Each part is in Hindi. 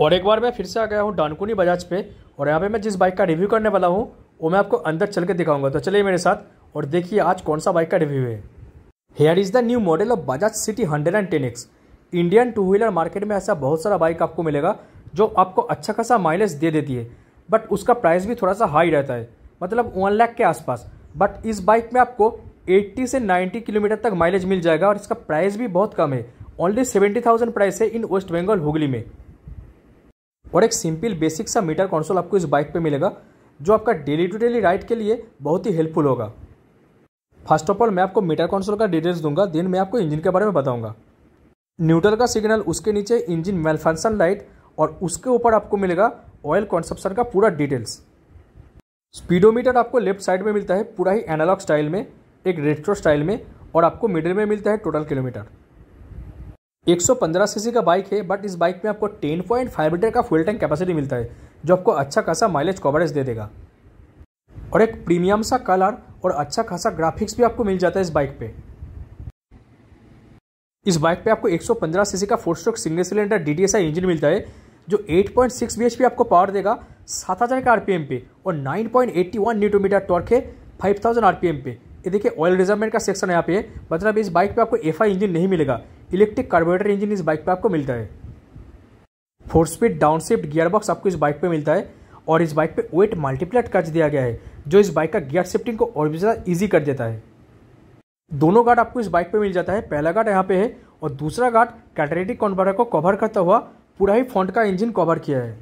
और एक बार मैं फिर से आ गया हूँ डानकुनी बजाज पे और यहाँ पे मैं जिस बाइक का रिव्यू करने वाला हूँ वो मैं आपको अंदर चल के दिखाऊंगा तो चलिए मेरे साथ और देखिए आज कौन सा बाइक का रिव्यू है here is the new model of Bajaj CT hundred and ten X Indian two wheeler market में ऐसा बहुत सारा बाइक आपको मिलेगा जो आपको अच्छा खासा माइलेज दे देती है बट उसका प्राइस भी थोड़ा सा हाई रहता है मतलब वन लाख के आसपास बट इस बाइक में आपको 80 से 90 किलोमीटर तक माइलेज मिल जाएगा और इसका प्राइस भी बहुत कम है ओनली 70,000 प्राइस है इन वेस्ट बंगाल हुगली में और एक सिंपल बेसिक सा मीटर कंसोल आपको इस बाइक पे मिलेगा जो आपका डेली टू डेली राइड के लिए बहुत ही हेल्पफुल होगा फर्स्ट ऑफ ऑल मैं आपको मीटर कंसोल का डिटेल्स दूंगा देन मैं आपको इंजन के बारे में बताऊंगा न्यूट्रल का सिग्नल उसके नीचे इंजन मेलफंक्शन लाइट और उसके ऊपर आपको मिलेगा ऑयल कंसप्शन का पूरा डिटेल्स स्पीडोमीटर आपको लेफ्ट साइड में मिलता है पूरा ही एनालॉग स्टाइल में एक रेट्रो स्टाइल में और आपको मिडिल में मिलता है टोटल किलोमीटर 115 सीसी का बाइक है बट इस बाइक में आपको 10.5 लीटर का फुल टैंक कैपेसिटी मिलता है जो आपको अच्छा खासा माइलेज कवरेज दे देगा और एक प्रीमियम सा कलर और अच्छा खासा ग्राफिक्स भी आपको मिल जाता है इस बाइक पे इस बाइक पे आपको 115 सीसी का four stroke single cylinder D engine मिलता है जो 8.6 bhp आपको पावर देगा हजार के आरपीएम पे और 9.81 न्यूटन मीटर टॉर्क है 5000 आरपीएम पे ये देखिए ऑयल रिजर्वमेंट का सेक्शन यहाँ पे है मतलब इस बाइक पे आपको एफ इंजन नहीं मिलेगा इलेक्ट्रिक कार्बोरेटर इंजन इस बाइक पे आपको मिलता है four speed down shift gearbox आपको इस बाइक पे मिलता है और इस बाइक पे वेट मल्टीप्लेट कर दिया गया है जो इस बाइक का गियर शिफ्टिंग को और भी ज़्यादा ईजी कर देता है दोनों गार्ड आपको इस बाइक पे मिल जाता है पहला गार्ड यहाँ पे है और दूसरा गार्ड कैटरेटिक कॉन्वर्टर को कवर करता हुआ पूरा ही फ्रंट का इंजन कवर किया है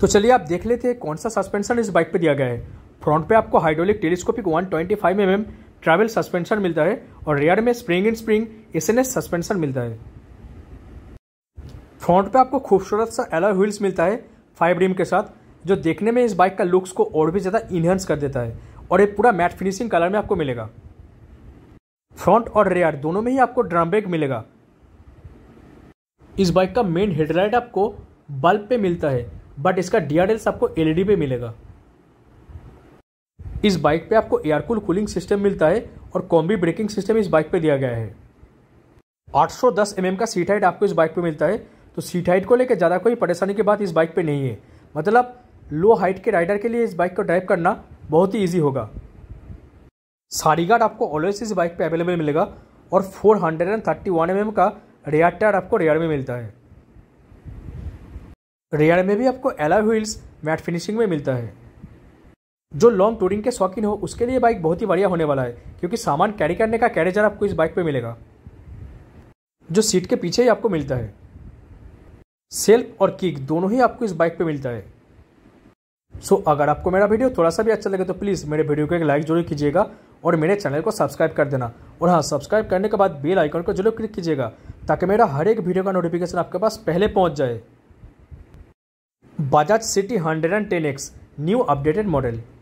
तो चलिए आप देख लेते हैं कौन सा सस्पेंशन इस बाइक पे दिया गया है फ्रंट पे आपको hydraulic telescopic 125 twenty mm travel suspension मिलता है और रेयर में spring in spring S N S suspension मिलता है फ्रंट पे आपको खूबसूरत सा एलो व्हील्स मिलता है फाइव रिम के साथ जो देखने में इस बाइक का लुक्स को और भी ज़्यादा इन्हेंस कर देता है और ये पूरा मैट फिनिशिंग कलर में आपको मिलेगा फ्रंट और रेयर दोनों में ही आपको ड्रम ब्रेक मिलेगा इस बाइक का मेन हेडलाइट आपको बल्ब पे मिलता है बट इसका डी आपको एलईडी e पे मिलेगा इस बाइक पे आपको एयरकूल कूलिंग सिस्टम मिलता है और कॉम्बी ब्रेकिंग सिस्टम इस बाइक पे दिया गया है 810 mm का सीट हाइट आपको इस बाइक पे मिलता है तो सीट हाइट को लेकर ज़्यादा कोई परेशानी की बात इस बाइक पे नहीं है मतलब लो हाइट के राइडर के लिए इस बाइक को ड्राइव करना बहुत ही ईजी होगा सारी गार्ड आपको ऑलवेज इस बाइक पे अवेलेबल मिलेगा और फोर हंड्रेड mm का रेयर टायर आपको रेयर में मिलता है रेयर में भी आपको एलाव व्हील्स मैट फिनिशिंग में मिलता है जो लॉन्ग टूरिंग के शौकीन हो उसके लिए बाइक बहुत ही बढ़िया होने वाला है क्योंकि सामान कैरी करने का कैरेजर आपको इस बाइक पर मिलेगा जो सीट के पीछे ही आपको मिलता है सेल्फ और किक दोनों ही आपको इस बाइक पर मिलता है सो so, अगर आपको मेरा वीडियो थोड़ा सा भी अच्छा लगे तो प्लीज़ मेरे वीडियो को एक लाइक जरूर कीजिएगा और मेरे चैनल को सब्सक्राइब कर देना और हाँ सब्सक्राइब करने के बाद बेल आइकन को जरूर क्लिक कीजिएगा ताकि मेरा हर एक वीडियो का नोटिफिकेशन आपके पास पहले पहुँच जाए Bajaj CT hundred and ten X new updated model